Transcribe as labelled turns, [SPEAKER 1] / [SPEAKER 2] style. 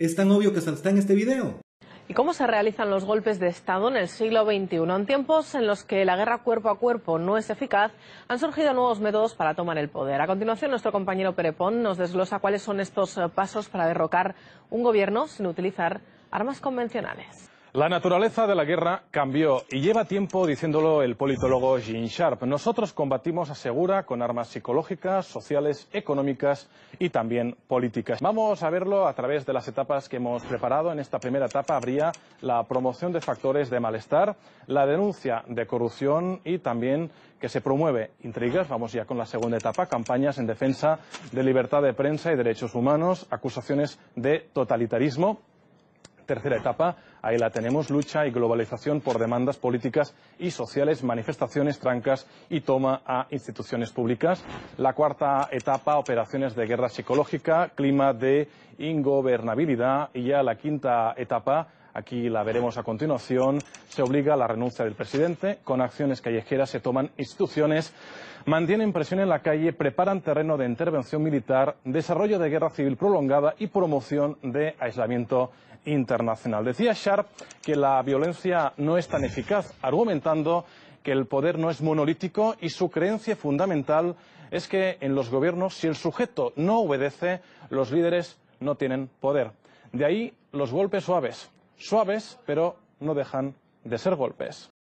[SPEAKER 1] Es tan obvio que está en este video.
[SPEAKER 2] ¿Y cómo se realizan los golpes de Estado en el siglo XXI? En tiempos en los que la guerra cuerpo a cuerpo no es eficaz, han surgido nuevos métodos para tomar el poder. A continuación, nuestro compañero Perepón nos desglosa cuáles son estos eh, pasos para derrocar un gobierno sin utilizar armas convencionales.
[SPEAKER 1] La naturaleza de la guerra cambió y lleva tiempo diciéndolo el politólogo Jean Sharp. Nosotros combatimos, Segura con armas psicológicas, sociales, económicas y también políticas. Vamos a verlo a través de las etapas que hemos preparado. En esta primera etapa habría la promoción de factores de malestar, la denuncia de corrupción y también que se promueve intrigas. Vamos ya con la segunda etapa, campañas en defensa de libertad de prensa y derechos humanos, acusaciones de totalitarismo tercera etapa. Ahí la tenemos, lucha y globalización por demandas políticas y sociales, manifestaciones, trancas y toma a instituciones públicas. La cuarta etapa, operaciones de guerra psicológica, clima de ingobernabilidad y ya la quinta etapa aquí la veremos a continuación, se obliga a la renuncia del presidente, con acciones callejeras se toman instituciones Mantienen presión en la calle, preparan terreno de intervención militar, desarrollo de guerra civil prolongada y promoción de aislamiento internacional. Decía Sharp que la violencia no es tan eficaz, argumentando que el poder no es monolítico y su creencia fundamental es que en los gobiernos, si el sujeto no obedece, los líderes no tienen poder. De ahí los golpes suaves, suaves pero no dejan de ser golpes.